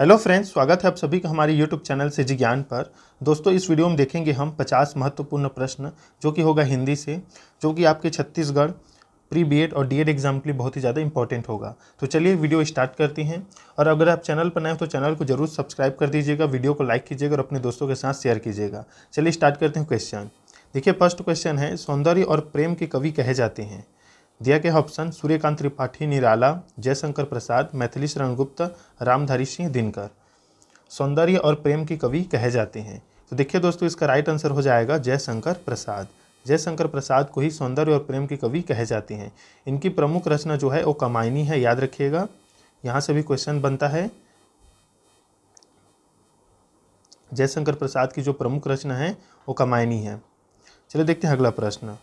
hello friends स्वागत है आप सभी का हमारे यूट्यूब चैनल से ज्ञान पर दोस्तों इस वीडियो में देखेंगे हम 50 महत्वपूर्ण प्रश्न जो कि होगा हिंदी से जो कि आपके छत्तीसगढ़ प्री बी और डी एड एग्जाम के लिए बहुत ही ज़्यादा इंपॉर्टेंट होगा तो चलिए वीडियो स्टार्ट करती हैं और अगर आप चैनल पर नए हो तो चैनल को जरूर सब्सक्राइब कर दीजिएगा वीडियो को लाइक कीजिएगा और अपने दोस्तों के साथ शेयर कीजिएगा चलिए स्टार्ट करते हैं क्वेश्चन देखिए फर्स्ट क्वेश्चन है सौंदर्य और प्रेम के कवि कहे जाते हैं दिया गया ऑप्शन सूर्यकांत त्रिपाठी निराला जयशंकर प्रसाद मैथिली शरण गुप्त रामधारी सिंह दिनकर सौंदर्य और प्रेम की कवि कहे जाते हैं तो देखिए दोस्तों इसका राइट आंसर हो जाएगा जयशंकर प्रसाद जयशंकर प्रसाद को ही सौंदर्य और प्रेम के कवि कहे जाते हैं इनकी प्रमुख रचना जो है वो कमायनी है याद रखिएगा यहाँ से भी क्वेश्चन बनता है जयशंकर प्रसाद की जो प्रमुख रचना है वो कमायनी है चलिए देखते हैं अगला प्रश्न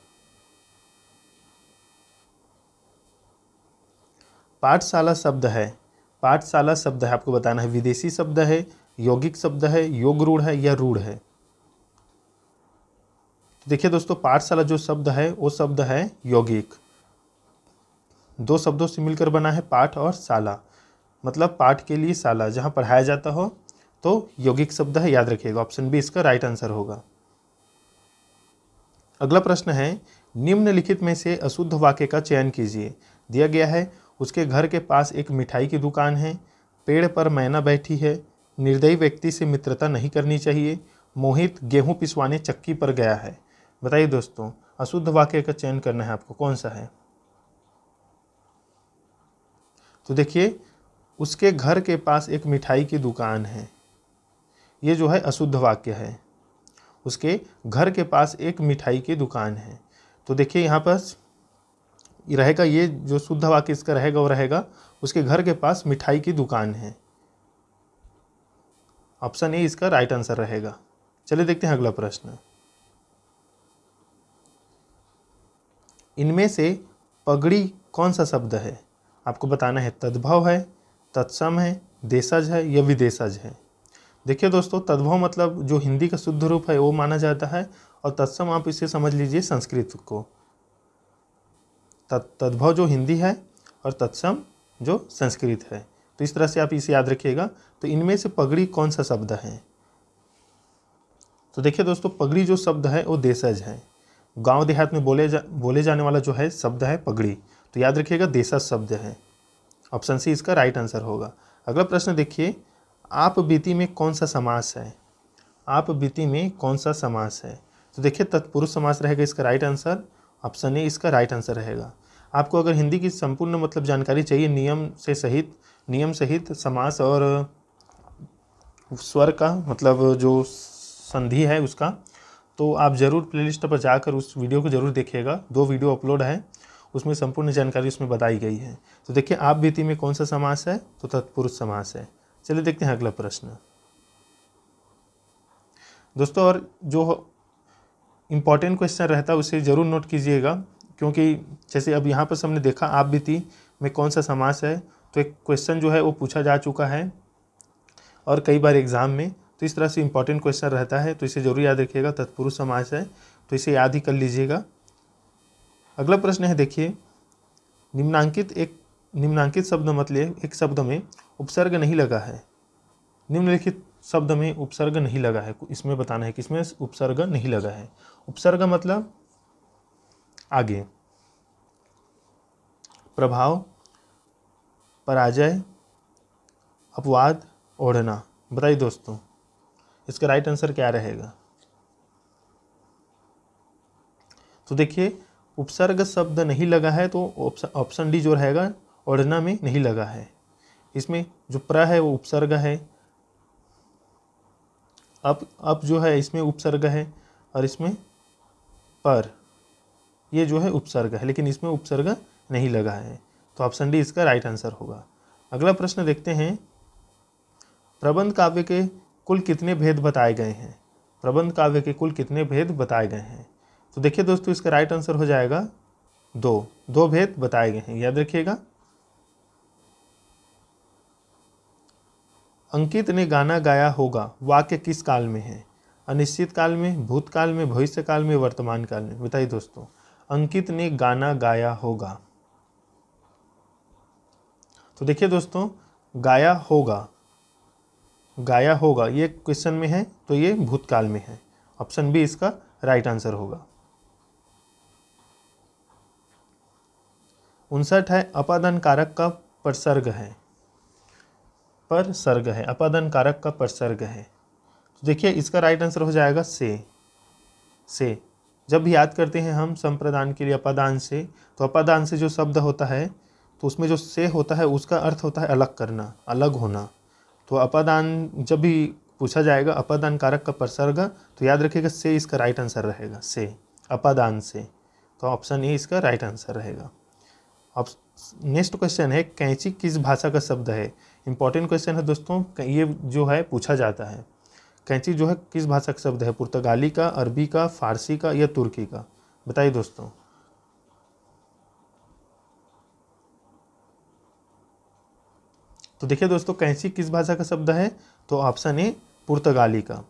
पाठशाला शब्द है पाठशाला शब्द है आपको बताना है विदेशी शब्द है यौगिक शब्द है योग रूढ़ है या रूढ़ है देखिए दोस्तों पाठशाला जो शब्द है वो शब्द है यौगिक दो शब्दों से मिलकर बना है पाठ और शाला मतलब पाठ के लिए शाला जहाँ पढ़ाया जाता हो तो यौगिक शब्द है याद रखिएगा ऑप्शन बी इसका राइट आंसर होगा अगला प्रश्न है निम्नलिखित में से अशुद्ध वाक्य का चयन कीजिए दिया गया है उसके घर के पास एक मिठाई की दुकान है पेड़ पर मैना बैठी है निर्दयी व्यक्ति से मित्रता नहीं करनी चाहिए मोहित गेहूं पिसवाने चक्की पर गया है बताइए दोस्तों अशुद्ध वाक्य का चयन करना है आपको कौन सा है तो देखिए उसके घर के पास एक मिठाई की दुकान है ये जो है अशुद्ध वाक्य है उसके घर के पास एक मिठाई की दुकान है तो देखिए यहाँ पर रहेगा ये जो शुद्ध वाक्य इसका रहेगा वो रहेगा उसके घर के पास मिठाई की दुकान है ऑप्शन ए इसका राइट आंसर रहेगा चलिए देखते हैं अगला प्रश्न इनमें से पगड़ी कौन सा शब्द है आपको बताना है तद्भव है तत्सम है देशज है या विदेशज है देखिए दोस्तों तद्भव मतलब जो हिंदी का शुद्ध रूप है वो माना जाता है और तत्सम आप इसे समझ लीजिए संस्कृत को तत् तद्भव जो हिंदी है और तत्सम जो संस्कृत है तो इस तरह से आप इसे याद रखिएगा तो इनमें से पगड़ी कौन सा शब्द है तो देखिए दोस्तों पगड़ी जो शब्द है वो देशज है गांव देहात में बोले जा बोले जाने वाला जो है शब्द है पगड़ी तो याद रखिएगा देशज शब्द है ऑप्शन सी इसका राइट आंसर होगा अगला प्रश्न देखिए आप बीती में कौन सा समास है आप बीती में कौन सा समास है तो देखिए तत्पुरुष समास रहेगा इसका राइट आंसर ऑप्शन ए इसका राइट आंसर रहेगा आपको अगर हिंदी की संपूर्ण मतलब जानकारी चाहिए नियम से सहित नियम सहित समास और स्वर का मतलब जो संधि है उसका तो आप ज़रूर प्लेलिस्ट पर जाकर उस वीडियो को ज़रूर देखिएगा दो वीडियो अपलोड है उसमें संपूर्ण जानकारी उसमें बताई गई है तो देखिए आप बीती में कौन सा समास है तो तत्पुरुष समास है चलिए देखते हैं अगला प्रश्न दोस्तों और जो इम्पॉर्टेंट क्वेश्चन रहता है उसे ज़रूर नोट कीजिएगा क्योंकि जैसे अब यहाँ पर सबने देखा आप भी थी में कौन सा समास है तो एक क्वेश्चन जो है वो पूछा जा चुका है और कई बार एग्ज़ाम में तो इस तरह से इम्पॉर्टेंट क्वेश्चन रहता है तो इसे ज़रूर याद रखिएगा तत्पुरुष समास है तो इसे याद ही कर लीजिएगा अगला प्रश्न है देखिए निम्नांकित एक निम्नांकित शब्द मतलब एक शब्द में उपसर्ग नहीं लगा है निम्नलिखित शब्द में उपसर्ग नहीं लगा है इसमें बताना है कि इसमें उपसर्ग नहीं लगा है उपसर्ग मतलब आगे प्रभाव पराजय अपवाद ओढ़ना बताइए दोस्तों इसका राइट आंसर क्या रहेगा तो देखिए उपसर्ग शब्द नहीं लगा है तो ऑप्शन डी जो रहेगा ओढ़ना में नहीं लगा है इसमें जो प्र है वो उपसर्ग है अब अब जो है इसमें उपसर्ग है और इसमें पर ये जो है उपसर्ग है लेकिन इसमें उपसर्ग नहीं लगा है तो ऑप्शन डी इसका राइट आंसर होगा अगला प्रश्न देखते हैं प्रबंध काव्य के कुल कितने भेद बताए गए हैं प्रबंध काव्य के कुल कितने भेद बताए गए हैं तो देखिए दोस्तों इसका राइट आंसर हो जाएगा दो दो भेद बताए गए हैं याद रखिएगा अंकित ने गाना गाया होगा वाक्य किस काल में है अनिश्चित काल में भूतकाल में भविष्य काल में वर्तमान काल में बताइए दोस्तों अंकित ने गाना गाया होगा तो देखिए दोस्तों गाया होगा गाया होगा ये क्वेश्चन में है तो ये भूतकाल में है ऑप्शन बी इसका राइट आंसर होगा उनसठ है अपादन कारक का प्रसर्ग है पर सर्ग है अपादान कारक का परसर्ग है तो देखिए इसका राइट आंसर हो जाएगा से से जब भी याद करते हैं हम संप्रदान के लिए अपादान से तो अपादान से जो शब्द होता है तो उसमें जो से होता है उसका अर्थ होता है अलग करना अलग होना तो अपादान जब भी पूछा जाएगा अपादान कारक का प्रसर्ग तो याद रखिएगा से इसका राइट आंसर रहेगा से अपादान से तो ऑप्शन ए इसका राइट आंसर रहेगा अब नेक्स्ट क्वेश्चन है कैंची किस भाषा का शब्द है इंपॉर्टेंट क्वेश्चन है दोस्तों ये जो है पूछा जाता है कैंची जो है किस भाषा का शब्द है पुर्तगाली का अरबी का फारसी का या तुर्की का बताइए दोस्तों तो देखिए दोस्तों कैंची किस भाषा का शब्द है तो ऑप्शन ए पुर्तगाली का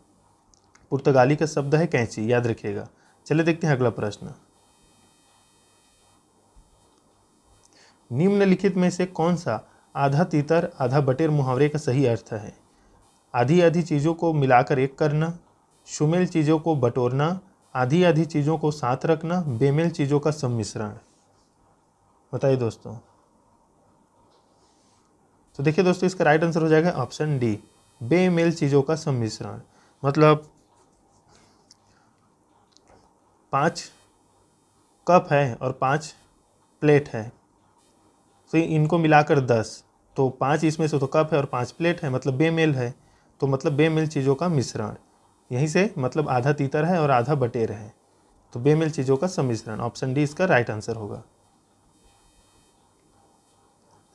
पुर्तगाली का शब्द है कैंची याद रखिएगा चलिए देखते हैं अगला प्रश्न निम्नलिखित में से कौन सा आधा तीतर आधा बटेर मुहावरे का सही अर्थ है आधी आधी चीज़ों को मिलाकर एक करना शुमेल चीज़ों को बटोरना आधी आधी चीज़ों को साथ रखना बेमेल चीज़ों का सम्मिश्रण बताइए दोस्तों तो देखिए दोस्तों इसका राइट आंसर हो जाएगा ऑप्शन डी बेमेल चीज़ों का सम्मिश्रण मतलब पाँच कप है और पाँच प्लेट है तो इनको मिलाकर दस तो पाँच इसमें से तो कप है और पाँच प्लेट है मतलब बेमेल है तो मतलब बेमेल चीज़ों का मिश्रण यहीं से मतलब आधा तीतर है और आधा बटेर है तो बेमेल चीज़ों का सम्मिश्रण ऑप्शन डी इसका राइट आंसर होगा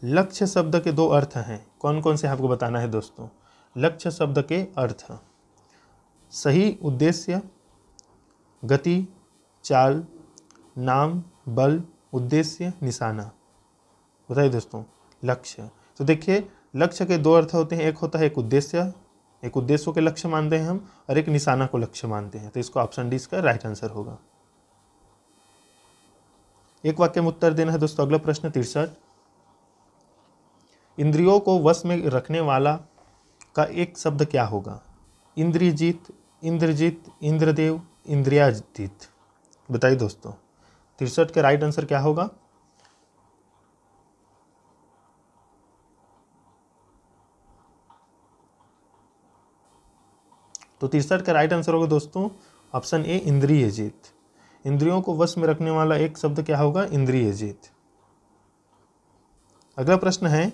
लक्ष्य शब्द के दो अर्थ हैं कौन कौन से आपको बताना है दोस्तों लक्ष्य शब्द के अर्थ सही उद्देश्य गति चाल नाम बल उद्देश्य निशाना बताइए दोस्तों लक्ष्य तो देखिए लक्ष्य के दो अर्थ होते हैं एक होता है एक उद्देश्य एक उद्देश्य के लक्ष्य मानते हैं हम और एक निशाना को लक्ष्य मानते हैं तो इसको ऑप्शन डी इसका राइट आंसर होगा एक वाक्य में उत्तर देना है दोस्तों अगला प्रश्न तिरसठ इंद्रियों को वश में रखने वाला का एक शब्द क्या होगा इंद्रजीत इंद्रजीत इंद्रदेव इंद्रियाजीत बताइए दोस्तों तिरसठ का राइट आंसर क्या होगा तो तिरसठ का राइट आंसर होगा दोस्तों ऑप्शन ए इंद्रिय जीत इंद्रियों को वश में रखने वाला एक शब्द क्या होगा इंद्रिय जीत अगला प्रश्न है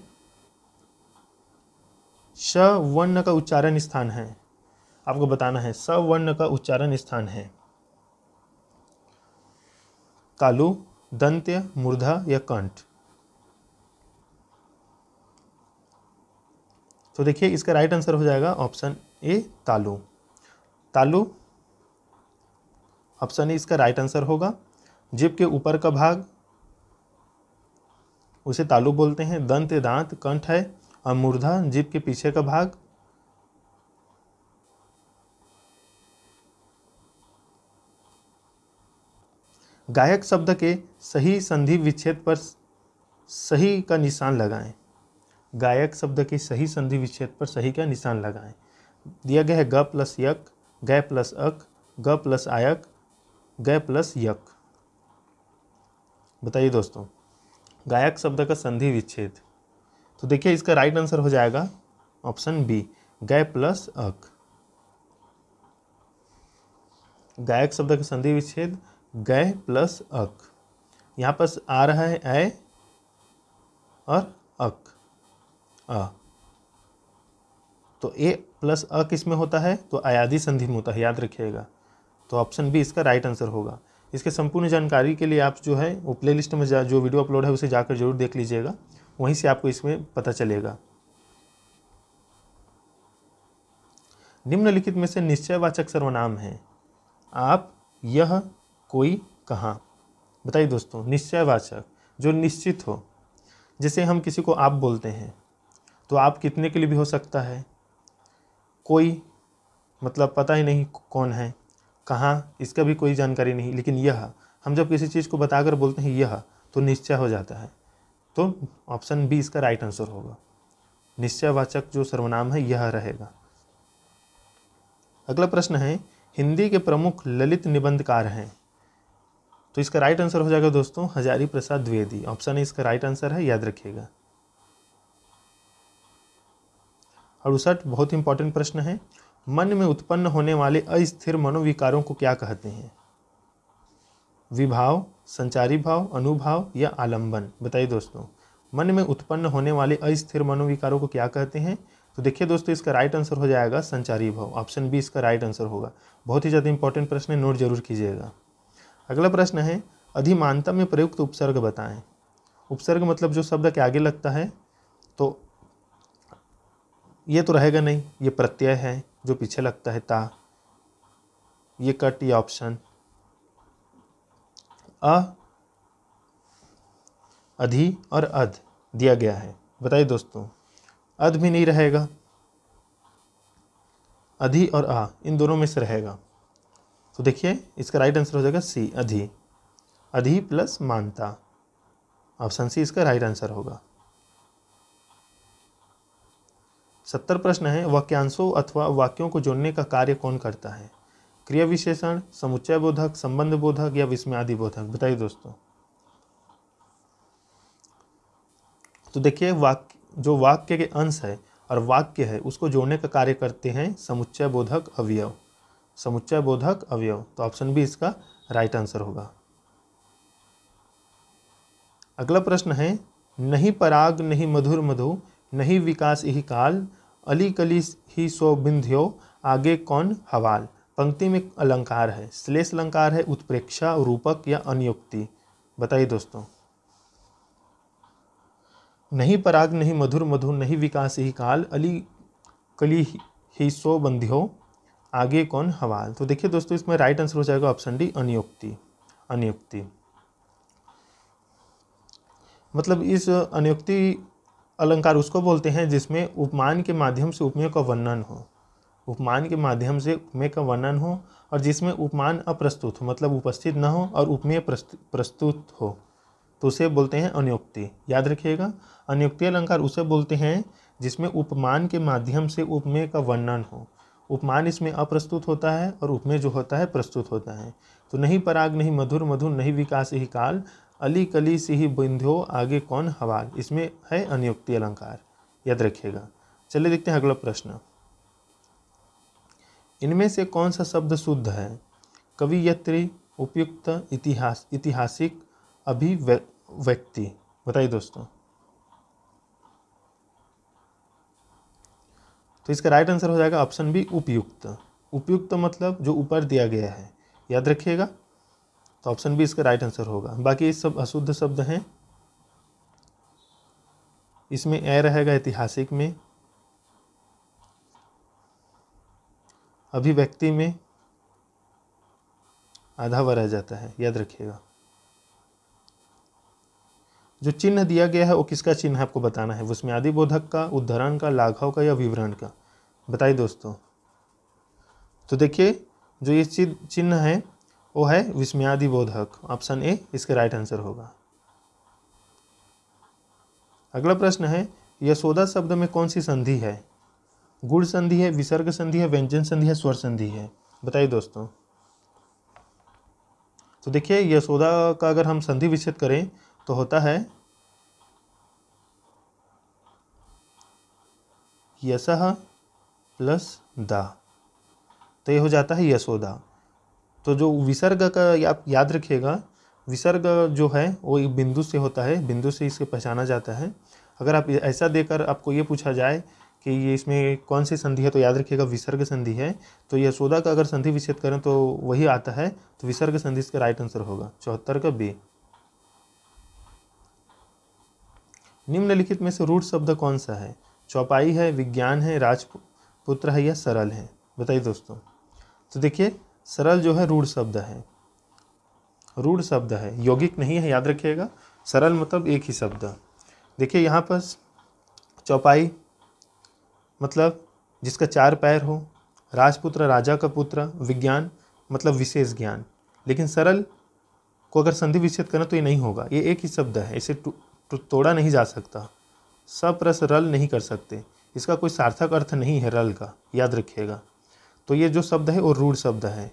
स वर्ण का उच्चारण स्थान है आपको बताना है स वर्ण का उच्चारण स्थान है तालु दंत्य मूर्धा या कंठ तो देखिए इसका राइट आंसर हो जाएगा ऑप्शन ए तालु तालु ऑप्शन ई इसका राइट आंसर होगा जीप के ऊपर का भाग उसे तालु बोलते हैं दंत दांत कंठ है और मूर्धा जीप के पीछे का भाग गायक शब्द के सही संधि विच्छेद पर सही का निशान लगाएं गायक शब्द के सही संधि विच्छेद पर सही का निशान लगाएं दिया गया है ग प्लस यक गय प्लस अक ग प्लस आयक गय प्लस यक बताइए दोस्तों गायक शब्द का संधि विच्छेद तो देखिए इसका राइट आंसर हो जाएगा ऑप्शन बी गय प्लस अक गायक शब्द का संधि विच्छेद गय प्लस अक यहाँ पर आ रहा है ऐ और अक अ तो ए प्लस अ किस में होता है तो आयादी संधि में होता है याद रखिएगा तो ऑप्शन बी इसका राइट आंसर होगा इसके संपूर्ण जानकारी के लिए आप जो है वो प्ले लिस्ट में जा जो वीडियो अपलोड है उसे जाकर जरूर देख लीजिएगा वहीं से आपको इसमें पता चलेगा निम्नलिखित में से निश्चयवाचक सर्वनाम है आप यह कोई कहाँ बताइए दोस्तों निश्चयवाचक जो निश्चित हो जैसे हम किसी को आप बोलते हैं तो आप कितने के लिए भी हो सकता है कोई मतलब पता ही नहीं कौन है कहाँ इसका भी कोई जानकारी नहीं लेकिन यह हम जब किसी चीज़ को बताकर बोलते हैं यह तो निश्चय हो जाता है तो ऑप्शन बी इसका राइट आंसर होगा निश्चयवाचक जो सर्वनाम है यह रहेगा अगला प्रश्न है हिंदी के प्रमुख ललित निबंधकार हैं तो इसका राइट आंसर हो जाएगा दोस्तों हजारी प्रसाद द्विवेदी ऑप्शन इसका राइट आंसर है याद रखिएगा अड़सठ बहुत इंपॉर्टेंट प्रश्न है मन में उत्पन्न होने वाले अस्थिर मनोविकारों को क्या कहते हैं विभाव संचारी भाव अनुभाव या आलंबन बताइए दोस्तों मन में उत्पन्न होने वाले अस्थिर मनोविकारों को क्या कहते हैं तो देखिए दोस्तों इसका राइट आंसर हो जाएगा संचारी भाव ऑप्शन बी इसका राइट आंसर होगा बहुत ही ज़्यादा इंपॉर्टेंट प्रश्न है नोट जरूर कीजिएगा अगला प्रश्न है अधिमानता में प्रयुक्त उपसर्ग बताएं उपसर्ग मतलब जो शब्द के आगे लगता है ये तो रहेगा नहीं ये प्रत्यय है जो पीछे लगता है ता ये कट ये ऑप्शन अ अधि और अध दिया गया है बताइए दोस्तों अध भी नहीं रहेगा अधि और आ इन दोनों में से रहेगा तो देखिए इसका राइट आंसर हो जाएगा सी अधि अधि प्लस मानता ऑप्शन सी इसका राइट आंसर होगा सत्तर प्रश्न है वाक्यांशों अथवा वाक्यों को जोड़ने का कार्य कौन करता है क्रिया विशेषण समुच्चय बोधक संबंध बोधक या विस्मयादि बोधक बताइए दोस्तों तो देखिए वाक्य जो वाक्य के अंश है और वाक्य है उसको जोड़ने का कार्य करते हैं समुच्चय बोधक अवयव समुच्चय बोधक अवयव तो ऑप्शन बी इसका राइट आंसर होगा अगला प्रश्न है नहीं पराग नहीं मधुर मधु नहीं विकास यही काल अली कली ही सो बिंध्यो आगे कौन हवाल पंक्ति में अलंकार है श्लेष अलंकार है उत्प्रेक्षा रूपक या अनियुक्ति बताइए दोस्तों नहीं पराग नहीं मधुर मधु नहीं विकास ही काल अली कली ही सो बंध्यो आगे कौन हवाल तो देखिए दोस्तों इसमें राइट आंसर हो जाएगा ऑप्शन डी अनियुक्ति अनियुक्ति मतलब इस अनियुक्ति अलंकार उसको बोलते हैं जिसमें उपमान के माध्यम से उपमेय का वर्णन हो उपमान के माध्यम से उपमेय का वर्णन हो और जिसमें उपमान अप्रस्तुत हो मतलब उपस्थित न हो और उपमेय प्रस्तुत हो तो उसे बोलते हैं अनुयुक्ति याद रखिएगा अनुयुक्ति अलंकार उसे बोलते हैं जिसमें उपमान के माध्यम से उपमेय का वर्णन हो उपमान इसमें अप्रस्तुत होता है और उपमेय जो होता है प्रस्तुत होता है तो नहीं पराग नहीं मधुर मधुर नहीं विकास ही काल अली कली से ही बिंध्यो आगे कौन हवाल इसमें है अनियुक्ति अलंकार याद रखिएगा चलिए देखते हैं अगला प्रश्न इनमें से कौन सा शब्द शुद्ध है कवियत्री उपयुक्त इतिहास ऐतिहासिक अभिव्यक्ति बताइए दोस्तों तो इसका राइट आंसर हो जाएगा ऑप्शन बी उपयुक्त उपयुक्त मतलब जो ऊपर दिया गया है याद रखिएगा तो ऑप्शन बी इसका राइट आंसर होगा बाकी सब अशुद्ध शब्द हैं इसमें ए रहेगा ऐतिहासिक में अभिव्यक्ति में आधा व रह जाता है याद रखिएगा जो चिन्ह दिया गया है वो किसका चिन्ह है आपको बताना है उसमें आदिबोधक का उद्धरण का लाघव का या विवरण का बताइए दोस्तों तो देखिए जो ये चिन्ह है वो है विस्मयादि बोधक ऑप्शन ए इसका राइट आंसर होगा अगला प्रश्न है यशोदा शब्द में कौन सी संधि है गुड़ संधि है विसर्ग संधि है व्यंजन संधि है स्वर संधि है बताइए दोस्तों तो देखिए यशोदा का अगर हम संधि विच्छेद करें तो होता है यश प्लस दा तो ये हो जाता है यशोदा तो जो विसर्ग का आप याद रखिएगा विसर्ग जो है वो बिंदु से होता है बिंदु से इसे पहचाना जाता है अगर आप ऐसा देकर आपको ये पूछा जाए कि ये इसमें कौन सी संधि है तो याद रखिएगा विसर्ग संधि है तो यशोदा का अगर संधि विच्छेद करें तो वही आता है तो विसर्ग संधि इसका राइट आंसर होगा चौहत्तर का बी निम्नलिखित में से रूट शब्द कौन सा है चौपाई है विज्ञान है राजपुत्र है या सरल है बताइए दोस्तों तो देखिए सरल जो है रूढ़ शब्द है रूढ़ शब्द है यौगिक नहीं है याद रखिएगा सरल मतलब एक ही शब्द देखिए यहाँ पर चौपाई मतलब जिसका चार पैर हो राजपुत्र राजा का पुत्र विज्ञान मतलब विशेष ज्ञान लेकिन सरल को अगर संधि विच्छेद करना तो ये नहीं होगा ये एक ही शब्द है इसे तोड़ा नहीं जा सकता सब रल नहीं कर सकते इसका कोई सार्थक अर्थ नहीं है रल का याद रखिएगा तो ये जो शब्द है वो रूढ़ शब्द है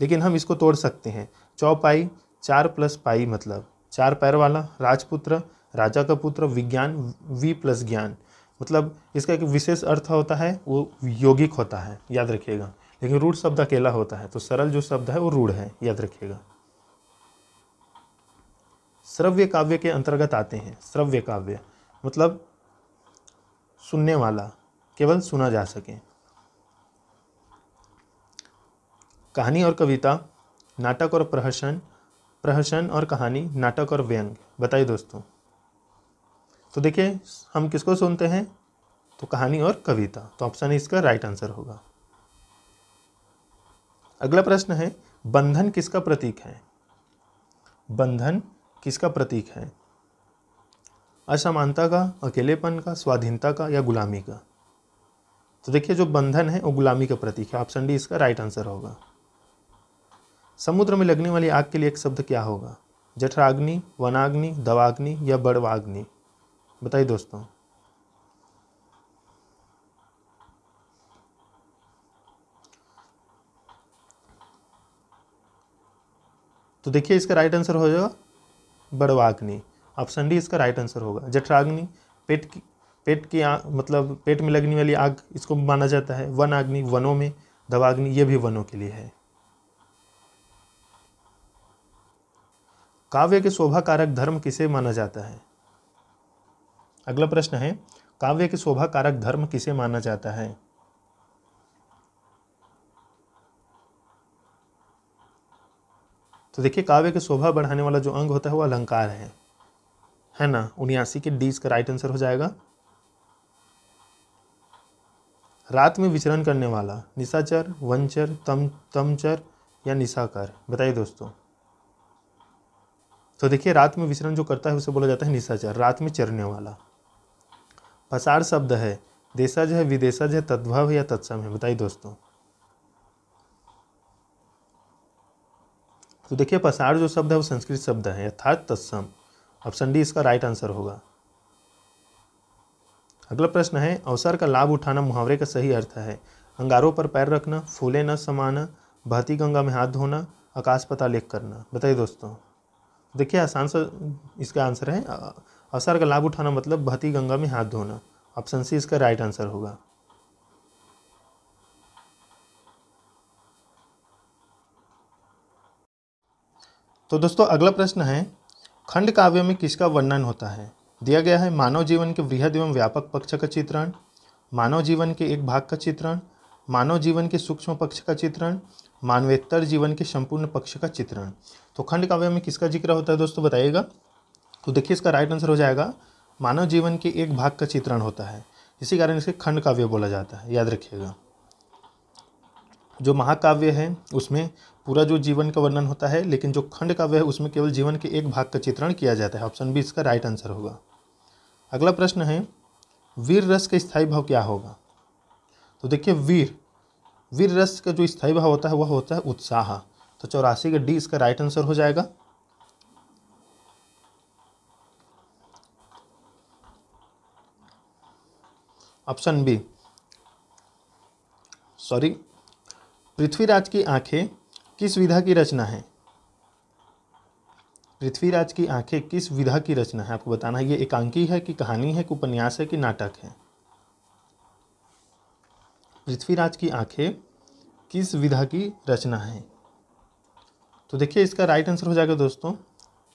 लेकिन हम इसको तोड़ सकते हैं चौपाई चार प्लस पाई मतलब चार पैर वाला राजपुत्र राजा का पुत्र विज्ञान वी प्लस ज्ञान मतलब इसका एक विशेष अर्थ होता है वो यौगिक होता है याद रखिएगा लेकिन रूढ़ शब्द अकेला होता है तो सरल जो शब्द है वो रूढ़ है याद रखिएगा श्रव्य काव्य के अंतर्गत आते हैं श्रव्य काव्य मतलब सुनने वाला केवल सुना जा सके कहानी और कविता नाटक और प्रहसन प्रहसन और कहानी नाटक और व्यंग बताइए दोस्तों तो देखिए हम किसको सुनते हैं तो कहानी और कविता तो ऑप्शन इसका राइट आंसर होगा अगला प्रश्न है बंधन किसका प्रतीक है बंधन किसका प्रतीक है असमानता का अकेलेपन का स्वाधीनता का या गुलामी का तो देखिए जो बंधन है वो गुलामी का प्रतीक है ऑप्शन डी इसका राइट आंसर होगा समुद्र में लगने वाली आग के लिए एक शब्द क्या होगा जठराग्नि वनाग्नि दवाग्नि या बड़वाग्नि बताइए दोस्तों तो देखिए इसका राइट आंसर हो जाएगा बड़वाग्नि ऑप्शन डी इसका राइट आंसर होगा जठराग्नि पेट की पेट की आग मतलब पेट में लगने वाली आग इसको माना जाता है वन आग्नि वनों में दवाग्नि ये भी वनों के लिए है काव्य के शोभा कारक धर्म किसे माना जाता है अगला प्रश्न है काव्य के शोभा कारक धर्म किसे माना जाता है तो देखिए काव्य के शोभा बढ़ाने वाला जो अंग होता है वो अलंकार है है ना उन्यासी के डी इसका राइट आंसर हो जाएगा रात में विचरण करने वाला निशाचर वंचर तम तमचर या निशाकर बताइए दोस्तों तो देखिए रात में विचरण जो करता है उसे बोला जाता है निशाचर रात में चरने वाला पसार शब्द है देशज है विदेशज है तद्भव या तत्सम है बताइए दोस्तों तो देखिए पसार जो शब्द है वो संस्कृत शब्द है अर्थात तत्सम ऑप्शन डी इसका राइट आंसर होगा अगला प्रश्न है अवसर का लाभ उठाना मुहावरे का सही अर्थ है अंगारों पर पैर रखना फूले न समाना बहती गंगा में हाथ धोना आकाश पता लेख करना बताइए दोस्तों देखिए आसान से इसका आंसर है अवसर का लाभ उठाना मतलब भती गंगा में हाथ धोना ऑप्शन सी इसका राइट आंसर होगा तो दोस्तों अगला प्रश्न है खंड काव्य में किसका वर्णन होता है दिया गया है मानव जीवन के वृहद एवं व्यापक पक्ष का चित्रण मानव जीवन के एक भाग का चित्रण मानव जीवन के सूक्ष्म पक्ष का चित्रण मानवेत्तर जीवन के संपूर्ण पक्ष का चित्रण तो खंड काव्य में किसका जिक्र होता है दोस्तों बताइएगा तो देखिए इसका राइट आंसर हो जाएगा मानव जीवन के एक भाग का चित्रण होता है इसी कारण इसे खंड काव्य बोला जाता है याद रखिएगा जो महाकाव्य है उसमें पूरा जो जीवन का वर्णन होता है लेकिन जो खंड काव्य है उसमें केवल जीवन के एक भाग का चित्रण किया जाता है ऑप्शन बी इसका राइट आंसर होगा अगला प्रश्न है वीर रस का स्थायी भाव क्या होगा तो देखिए वीर वीर रस का जो स्थायी भाव होता है वह होता है उत्साह तो चौरासी का डी इसका राइट आंसर हो जाएगा ऑप्शन बी सॉरी पृथ्वीराज की आंखें किस विधा की रचना है पृथ्वीराज की आंखें किस विधा की रचना है आपको बताना है ये एकांकी है कि कहानी है कि उपन्यास है कि नाटक है पृथ्वीराज की आंखें किस विधा की रचना है तो देखिए इसका राइट आंसर हो जाएगा दोस्तों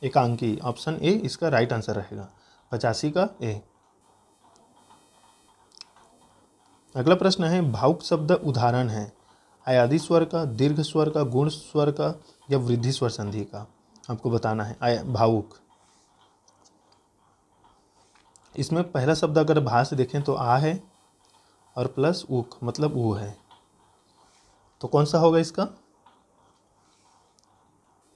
एकांकी ऑप्शन ए इसका राइट आंसर रहेगा पचासी का ए अगला प्रश्न है भावुक शब्द उदाहरण है आयादि स्वर का दीर्घ स्वर का गुण स्वर का या वृद्धि स्वर संधि का आपको बताना है भावुक इसमें पहला शब्द अगर भा से देखें तो आ है और प्लस उक मतलब ऊ है तो कौन सा होगा इसका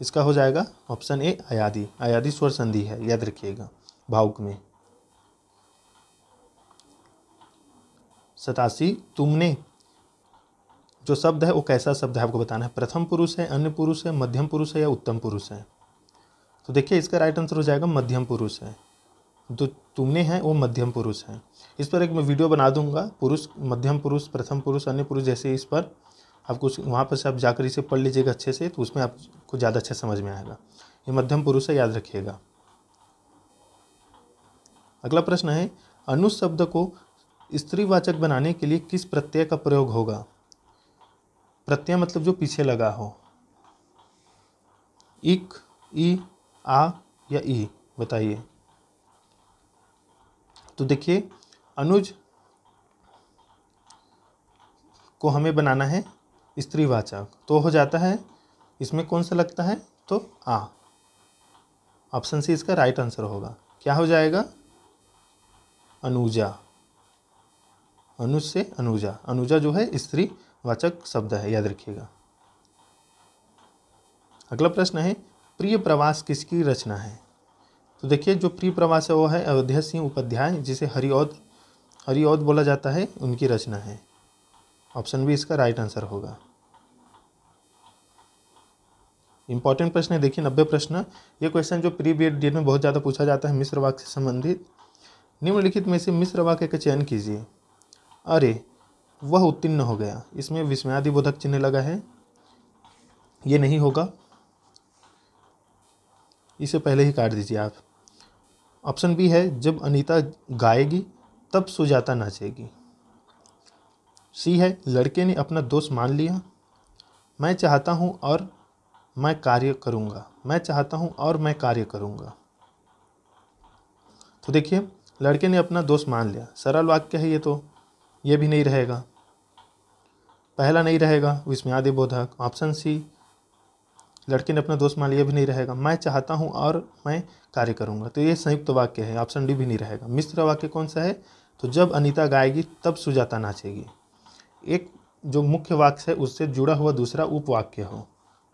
इसका हो जाएगा ऑप्शन ए आयादी आयादी स्वर संधि है याद रखिएगा भावुक में सतासी तुमने जो शब्द है वो कैसा शब्द है आपको बताना है प्रथम पुरुष है अन्य पुरुष है मध्यम पुरुष है या उत्तम पुरुष है तो देखिए इसका राइट आंसर हो जाएगा मध्यम पुरुष है जो तुमने है वो मध्यम पुरुष है इस पर एक मैं वीडियो बना दूंगा पुरुष मध्यम पुरुष प्रथम पुरुष अन्य पुरुष जैसे इस पर आप कुछ वहाँ पर से आप जाकर इसे पढ़ लीजिएगा अच्छे से तो उसमें आपको ज़्यादा अच्छा समझ में आएगा ये मध्यम पुरुष है याद रखिएगा अगला प्रश्न है अनु शब्द को स्त्रीवाचक बनाने के लिए किस प्रत्यय का प्रयोग होगा प्रत्यय मतलब जो पीछे लगा हो इक ई आ या ई बताइए तो देखिए अनुज को हमें बनाना है स्त्रीवाचक तो हो जाता है इसमें कौन सा लगता है तो आ ऑप्शन सी इसका राइट आंसर होगा क्या हो जाएगा अनुजा अनुज से अनुजा अनुजा जो है स्त्री वाचक शब्द है याद रखिएगा अगला प्रश्न है प्रिय प्रवास किसकी रचना है तो देखिए जो प्रिय प्रवास है वो है अयोध्या सिंह उपाध्याय जिसे हरिओद हरिओद बोला जाता है उनकी रचना है ऑप्शन बी इसका राइट आंसर होगा इंपॉर्टेंट प्रश्न है देखिए नब्बे प्रश्न ये क्वेश्चन जो प्री बी में बहुत ज़्यादा पूछा जाता है मिश्र वाक्य से संबंधित निम्नलिखित में से मिश्र वाक्य का चयन कीजिए अरे वह उत्तीर्ण हो गया इसमें विस्मयादि बोधक चिन्ह लगा है ये नहीं होगा इसे पहले ही काट दीजिए आप ऑप्शन बी है जब अनीता गाएगी तब सुजाता नाचेगी सी है लड़के ने अपना दोस्त मान लिया मैं चाहता हूँ और मैं कार्य करूँगा मैं चाहता हूँ और मैं कार्य करूँगा तो देखिए लड़के ने अपना दोस्त मान लिया सरल वाक्य है ये तो ये भी नहीं रहेगा पहला नहीं रहेगा आदि बोधक ऑप्शन सी लड़के ने अपना दोस्त मान लिया भी नहीं रहेगा मैं चाहता हूँ और मैं कार्य करूँगा तो ये संयुक्त वाक्य है ऑप्शन डी भी नहीं रहेगा मिश्र वाक्य कौन सा है तो जब अनीता गाएगी तब सुजाता नाचेगी एक जो मुख्य वाक्य है उससे जुड़ा हुआ दूसरा उपवाक्य हो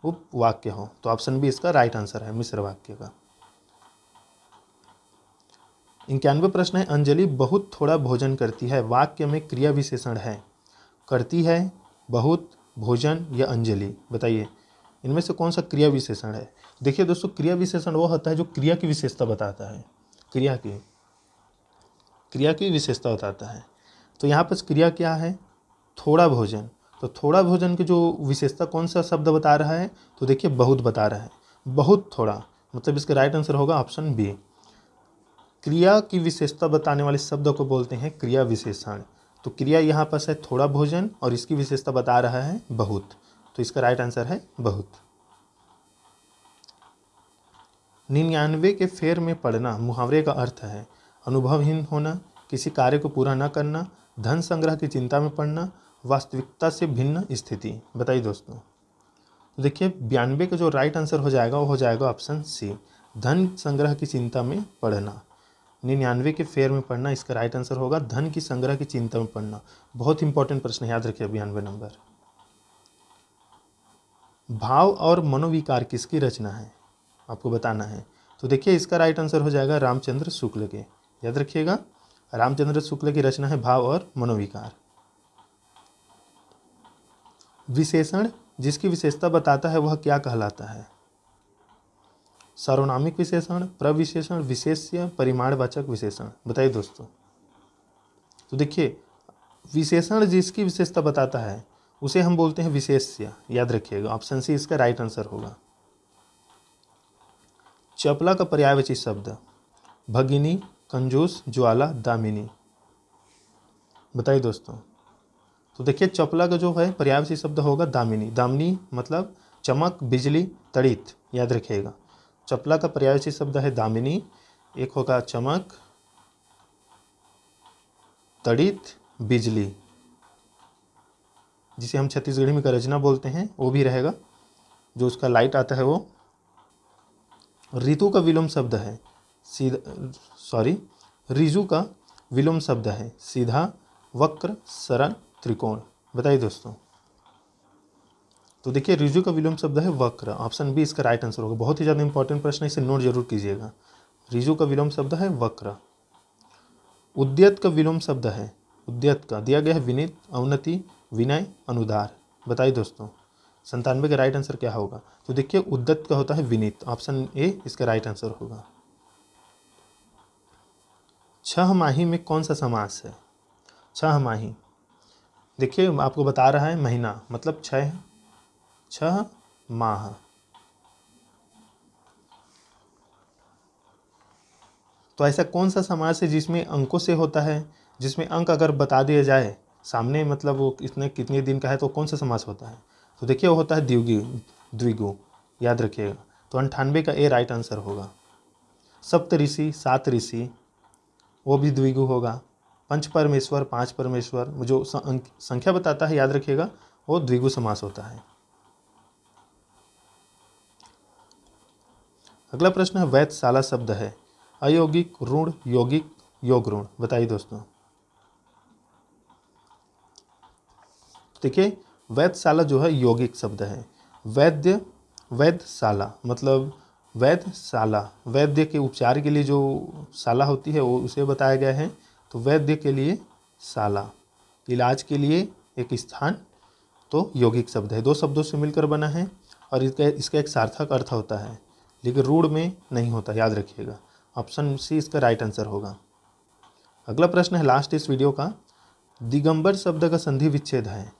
उपवाक्य हो तो ऑप्शन बी इसका राइट आंसर है मिश्र वाक्य का इक्यानवे प्रश्न है अंजलि बहुत थोड़ा भोजन करती है वाक्य में क्रिया विशेषण है करती है बहुत भोजन या अंजलि बताइए इनमें से कौन सा क्रिया विशेषण है देखिए दोस्तों क्रिया विशेषण वो होता है जो क्रिया की विशेषता बताता है क्रिया की क्रिया की विशेषता बताता है तो यहाँ पर क्रिया क्या है थोड़ा भोजन तो थोड़ा भोजन की जो विशेषता कौन सा शब्द बता रहा है तो देखिए बहुत बता रहा है बहुत थोड़ा मतलब इसका राइट आंसर होगा ऑप्शन बी क्रिया की विशेषता बताने वाले शब्द को बोलते हैं क्रिया विशेषण तो क्रिया यहाँ पर है थोड़ा भोजन और इसकी विशेषता बता रहा है बहुत तो इसका राइट आंसर है बहुत निन्यानवे के फेर में पढ़ना मुहावरे का अर्थ है अनुभवहीन होना किसी कार्य को पूरा न करना धन संग्रह की चिंता में पड़ना वास्तविकता से भिन्न स्थिति बताइए दोस्तों देखिए बयानवे का जो राइट आंसर हो जाएगा वो हो जाएगा ऑप्शन सी धन संग्रह की चिंता में पढ़ना निन्यानवे के फेयर में पढ़ना इसका राइट आंसर होगा धन की संग्रह की चिंता में पढ़ना बहुत इंपॉर्टेंट प्रश्न याद रखिए बयानवे नंबर भाव और मनोविकार किसकी रचना है आपको बताना है तो देखिए इसका राइट आंसर हो जाएगा रामचंद्र शुक्ल के याद रखिएगा रामचंद्र शुक्ल की रचना है भाव और मनोविकार विशेषण जिसकी विशेषता बताता है वह क्या कहलाता है सार्वनामिक विशेषण प्रविशेषण विशेष्य परिमाणवाचक विशेषण बताइए दोस्तों तो देखिए विशेषण जिसकी विशेषता बताता है उसे हम बोलते हैं विशेष्य याद रखिएगा ऑप्शन सी इसका राइट आंसर होगा चपला का पर्यायवाची शब्द भगिनी कंजूस ज्वाला दामिनी बताइए दोस्तों तो देखिए चपला का जो है पर्यायवाची शब्द होगा दामिनी दामिनी मतलब चमक बिजली तड़ित याद रखिएगा चपला का पर्यायवाची शब्द है दामिनी एक होगा चमक तड़ित बिजली जिसे हम छत्तीसगढ़ी में करजना बोलते हैं वो भी रहेगा जो उसका लाइट आता है वो ऋतु का विलोम शब्द है सीधा सॉरी रिजु का विलोम शब्द है सीधा वक्र सरल त्रिकोण बताइए दोस्तों तो देखिए रिजु का विलोम शब्द है वक्र ऑप्शन बी इसका राइट आंसर होगा बहुत ही ज़्यादा इंपॉर्टेंट प्रश्न है इसे नोट जरूर कीजिएगा रिजु का विलोम शब्द है वक्र उद्यत का विलोम शब्द है उद्यत का दिया गया है विनित अवनति विनय अनुदार बताइए दोस्तों संतानवे का राइट आंसर क्या होगा तो देखिए उद्यत का होता है विनित ऑप्शन ए इसका राइट आंसर होगा छह माही में कौन सा समास है छह माही देखिए आपको बता रहा है महीना मतलब छः छह माह तो ऐसा कौन सा समास है जिसमें अंकों से होता है जिसमें अंक अगर बता दिया जाए सामने मतलब वो कितने कितने दिन का है तो कौन सा समास होता है तो देखिए वो होता है द्विगु द्विगु याद रखिएगा तो अंठानवे का ए राइट आंसर होगा सप्त ऋषि सात ऋषि वो भी द्विगु होगा पंच परमेश्वर पांच परमेश्वर जो संख्या बताता है याद रखिएगा वो द्विगु समास होता है अगला प्रश्न है वैधशाला शब्द है अयोगिक ऋण योगिक योग ऋण बताइए दोस्तों देखिए वैधशाला जो है योगिक शब्द है वैद्य वैधशाला मतलब वैधशाला वैद्य के उपचार के लिए जो शाला होती है वो उसे बताया गया है तो वैद्य के लिए साला इलाज के लिए एक स्थान तो यौगिक शब्द है दो शब्दों से मिलकर बना है और इसका इसका एक सार्थक अर्थ होता है लेकिन रूढ़ में नहीं होता याद रखिएगा ऑप्शन सी इसका राइट आंसर होगा अगला प्रश्न है लास्ट इस वीडियो का दिगंबर शब्द का संधि विच्छेद है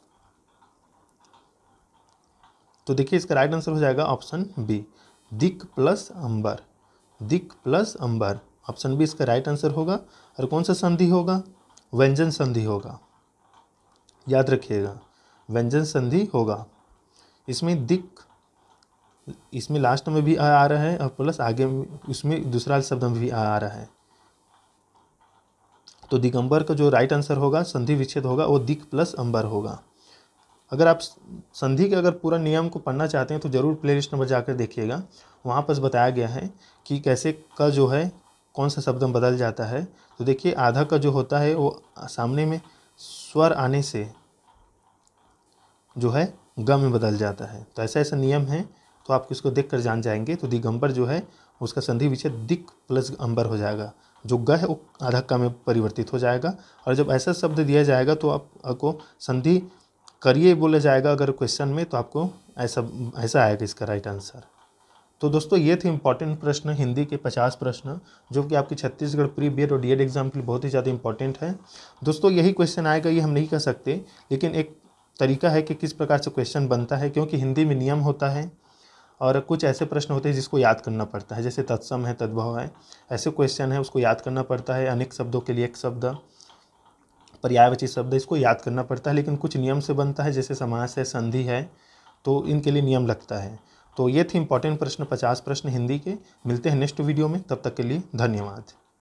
तो देखिए इसका राइट आंसर हो जाएगा ऑप्शन बी दिक प्लस अंबर दिक प्लस अंबर ऑप्शन बी इसका राइट आंसर होगा और कौन सा संधि होगा व्यंजन संधि होगा याद रखिएगा व्यंजन संधि होगा इसमें दिक इसमें लास्ट में भी आ, रहा है और प्लस आगे उसमें दूसरा शब्द में भी आ, आ रहा है तो दिगंबर का जो राइट आंसर होगा संधि विच्छेद होगा वो दिक प्लस अंबर होगा अगर आप संधि के अगर पूरा नियम को पढ़ना चाहते हैं तो ज़रूर प्ले लिस्ट नंबर जाकर देखिएगा वहाँ पर बताया गया है कि कैसे का जो है कौन सा शब्द बदल जाता है तो देखिए आधा का जो होता है वो सामने में स्वर आने से जो है गम में बदल जाता है तो ऐसा ऐसा नियम है तो आप इसको देख कर जान जाएंगे तो दिगंबर जो है उसका संधि विषय दिक प्लस अंबर हो जाएगा जो ग है वो आधा का में परिवर्तित हो जाएगा और जब ऐसा शब्द दिया जाएगा तो आपको संधि करिए बोला जाएगा अगर क्वेश्चन में तो आपको ऐसा ऐसा आएगा इसका राइट आंसर तो दोस्तों ये थे इंपॉर्टेंट प्रश्न हिंदी के 50 प्रश्न जो कि आपके छत्तीसगढ़ प्री बी और डी एग्ज़ाम के लिए बहुत ही ज़्यादा इंपॉर्टेंट है दोस्तों यही क्वेश्चन आएगा ये हम नहीं कह सकते लेकिन एक तरीका है कि किस प्रकार से क्वेश्चन बनता है क्योंकि हिंदी में नियम होता है और कुछ ऐसे प्रश्न होते हैं जिसको याद करना पड़ता है जैसे तत्सम है तद्भव है ऐसे क्वेश्चन है उसको याद करना पड़ता है अनेक शब्दों के लिए एक शब्द पर्यायवाची शब्द इसको याद करना पड़ता है लेकिन कुछ नियम से बनता है जैसे समास है संधि है तो इनके लिए नियम लगता है तो ये थे इंपॉर्टेंट प्रश्न पचास प्रश्न हिंदी के मिलते हैं नेक्स्ट वीडियो में तब तक के लिए धन्यवाद